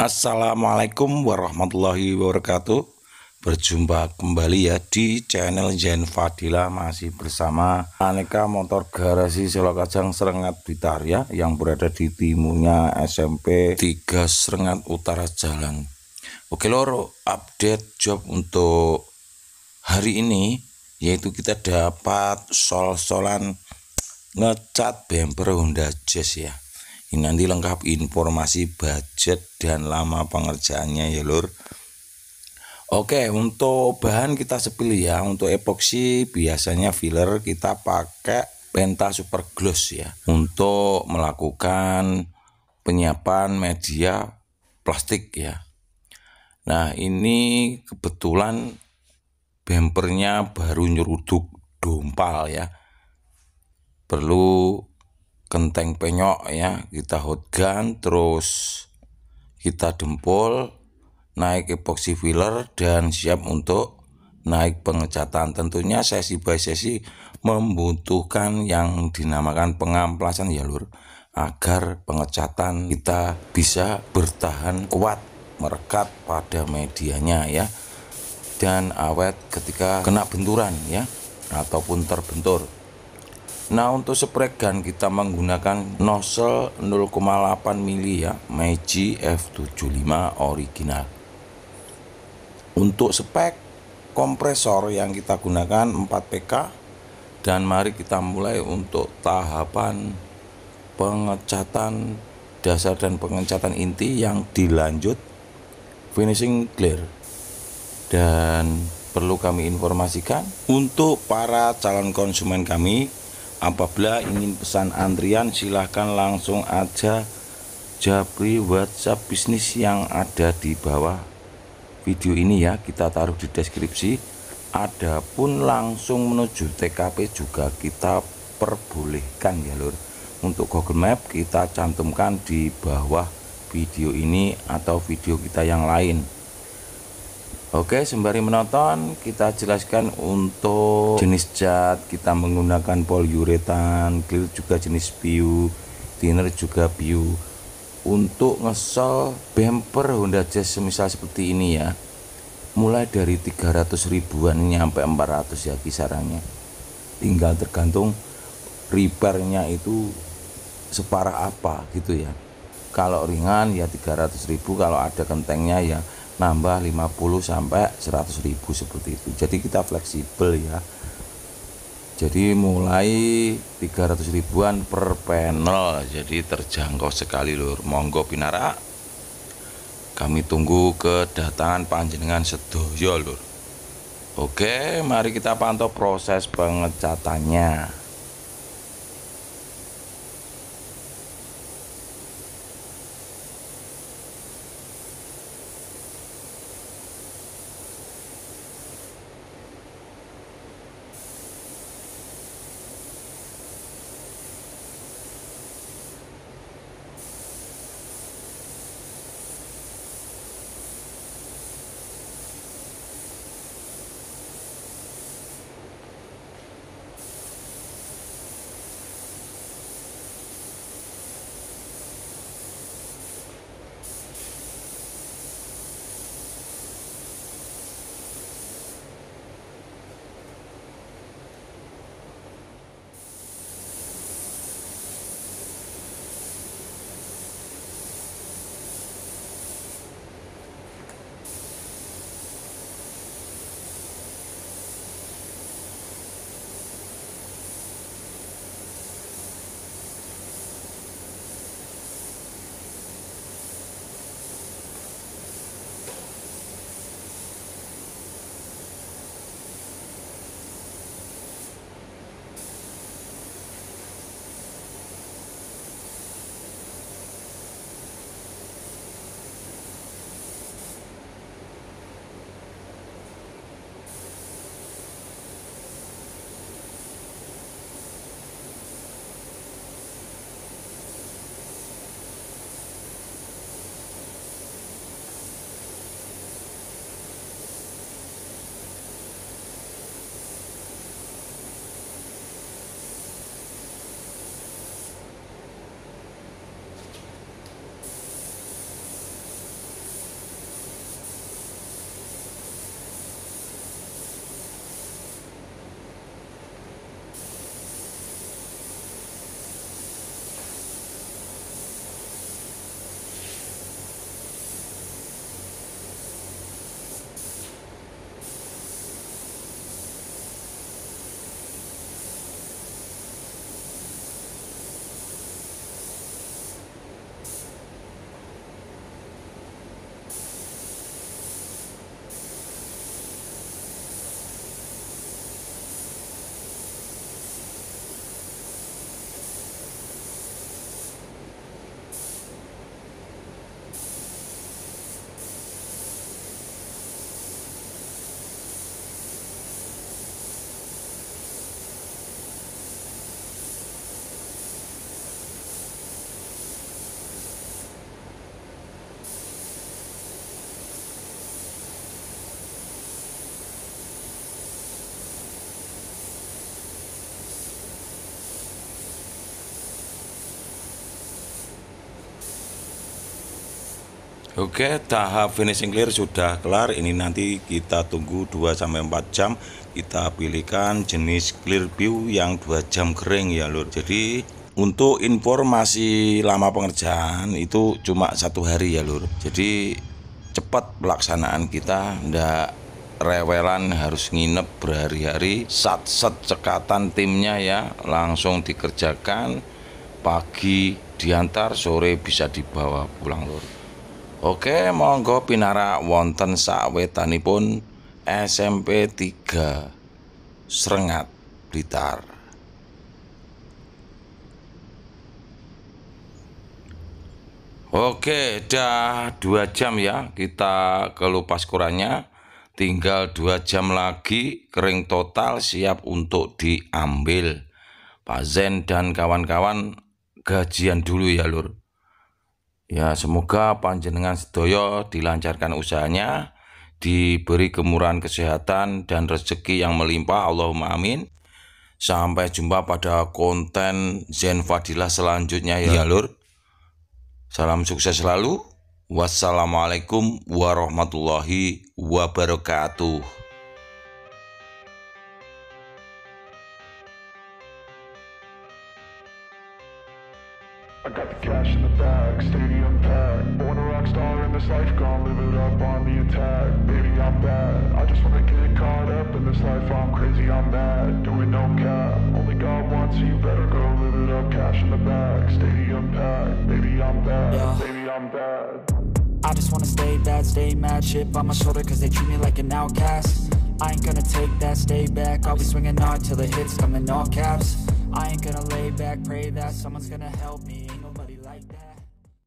Assalamualaikum warahmatullahi wabarakatuh Berjumpa kembali ya di channel Jen Fadila Masih bersama aneka motor garasi Selokajang Serengat Bitar ya Yang berada di timurnya SMP 3 Serengat Utara Jalan Oke lor update job untuk hari ini Yaitu kita dapat sol-solan ngecat bumper Honda Jazz ya ini nanti lengkap informasi budget dan lama pengerjaannya ya lur. Oke, untuk bahan kita sepilih ya. Untuk epoksi biasanya filler kita pakai penta super gloss ya untuk melakukan penyiapan media plastik ya. Nah, ini kebetulan bempernya baru nyeruduk dompal ya. Perlu kenteng penyok ya kita hot gun terus kita dempul naik epoxy filler dan siap untuk naik pengecatan tentunya sesi by sesi membutuhkan yang dinamakan pengamplasan ya lur agar pengecatan kita bisa bertahan kuat merekat pada medianya ya dan awet ketika kena benturan ya ataupun terbentur Nah untuk spray gun kita menggunakan nozzle 0,8 mili ya Meiji F75 original Untuk spek kompresor yang kita gunakan 4 PK Dan mari kita mulai untuk tahapan pengecatan dasar dan pengecatan inti yang dilanjut finishing clear dan perlu kami informasikan untuk para calon konsumen kami Apabila ingin pesan antrian silahkan langsung aja japri WhatsApp bisnis yang ada di bawah video ini ya kita taruh di deskripsi adapun langsung menuju TKP juga kita perbolehkan ya lur untuk Google Map kita cantumkan di bawah video ini atau video kita yang lain Oke, sembari menonton, kita jelaskan untuk jenis cat. Kita menggunakan poliuretan, clear juga jenis bio, thinner juga bio. Untuk ngesel bumper Honda Jazz semisal seperti ini ya. Mulai dari 300 ribuan ini sampai 400 ya kisarannya. Tinggal tergantung repairnya itu separah apa gitu ya. Kalau ringan ya 300 ribu, kalau ada kentengnya ya nambah 50 sampai 100 ribu seperti itu jadi kita fleksibel ya jadi mulai 300 ribuan per panel jadi terjangkau sekali lur monggo pinara kami tunggu kedatangan panjenengan sedoyo lur oke mari kita pantau proses pengecatannya Oke, tahap finishing clear sudah kelar. Ini nanti kita tunggu 2 sampai 4 jam. Kita pilihkan jenis clear view yang 2 jam kering ya, Lur. Jadi untuk informasi lama pengerjaan itu cuma satu hari ya, Lur. Jadi cepat pelaksanaan kita ndak rewelan harus nginep berhari-hari sat-sat cekatan timnya ya langsung dikerjakan pagi diantar sore bisa dibawa pulang lur Oke, monggo pinara wonten pun SMP 3 serengat Blitar. Oke, dah 2 jam ya kita kelupas kurangnya. Tinggal 2 jam lagi kering total siap untuk diambil. Pak Zen dan kawan-kawan gajian dulu ya, Lur. Ya, semoga panjenengan sedoyo dilancarkan usahanya, diberi kemurahan kesehatan dan rezeki yang melimpah. Allahumma amin. Sampai jumpa pada konten Zen Fadilah selanjutnya ya, ya. Lur. Salam sukses selalu. Wassalamualaikum warahmatullahi wabarakatuh. this life, gon' live it up on the attack Baby, I'm bad, I just wanna get caught up in this life I'm crazy, I'm mad, doing no cap Only God wants you better go live it up Cash in the back, stadium packed Baby, I'm bad, yeah. baby, I'm bad I just wanna stay bad, stay mad Shit on my shoulder cause they treat me like an outcast I ain't gonna take that, stay back I'll be swinging hard till the hits come in all caps I ain't gonna lay back, pray that someone's gonna help me